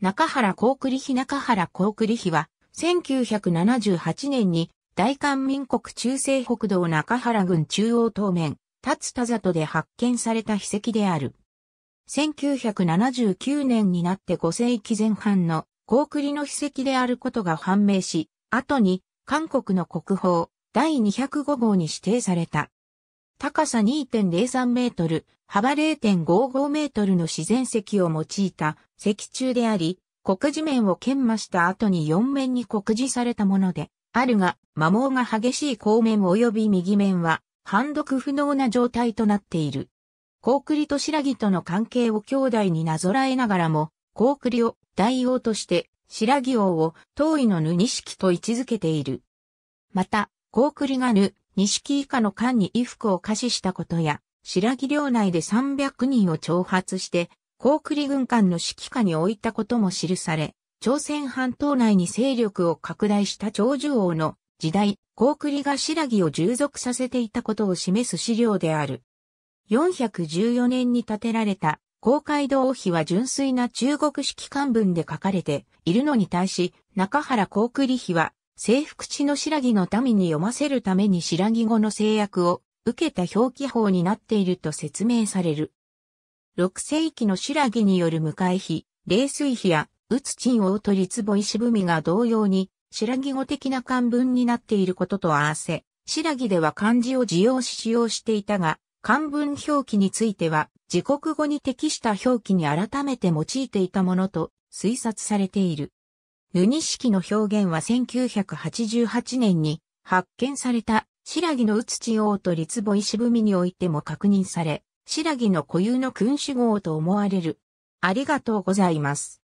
中原高栗比中原高栗比は、1978年に大韓民国中西北道中原郡中央東面、立田里で発見された秘跡である。1979年になって5世紀前半の高栗の秘跡であることが判明し、後に韓国の国宝第205号に指定された。高さ2.03メートル、幅0.55メートルの自然石を用いた石柱であり、黒地面を研磨した後に4面に黒字されたもので、あるが、摩耗が激しい後面及び右面は、判読不能な状態となっている。コウクリと白木との関係を兄弟になぞらえながらも、コウクリを大王として、白木王を遠位のぬ錦と位置づけている。また、コウクリがぬ、錦以下の官に衣服を可視したことや、白木領内で300人を挑発して、高栗軍艦の指揮下に置いたことも記され、朝鮮半島内に勢力を拡大した長寿王の時代、高栗が白木を従属させていたことを示す資料である。414年に建てられた公会堂碑は純粋な中国式漢文で書かれているのに対し、中原高栗碑は征服地の白木の民に読ませるために白木語の制約を受けた表記法になっていると説明される。6世紀の白木による迎え碑、冷水碑や、打つ鎮王と立壺石踏が同様に、白木語的な漢文になっていることと合わせ、白木では漢字を使用し使用していたが、漢文表記については、自国語に適した表記に改めて用いていたものと推察されている。湯錦の表現は1988年に発見された白木の宇土王と立母石踏みにおいても確認され、白木の固有の君主号と思われる。ありがとうございます。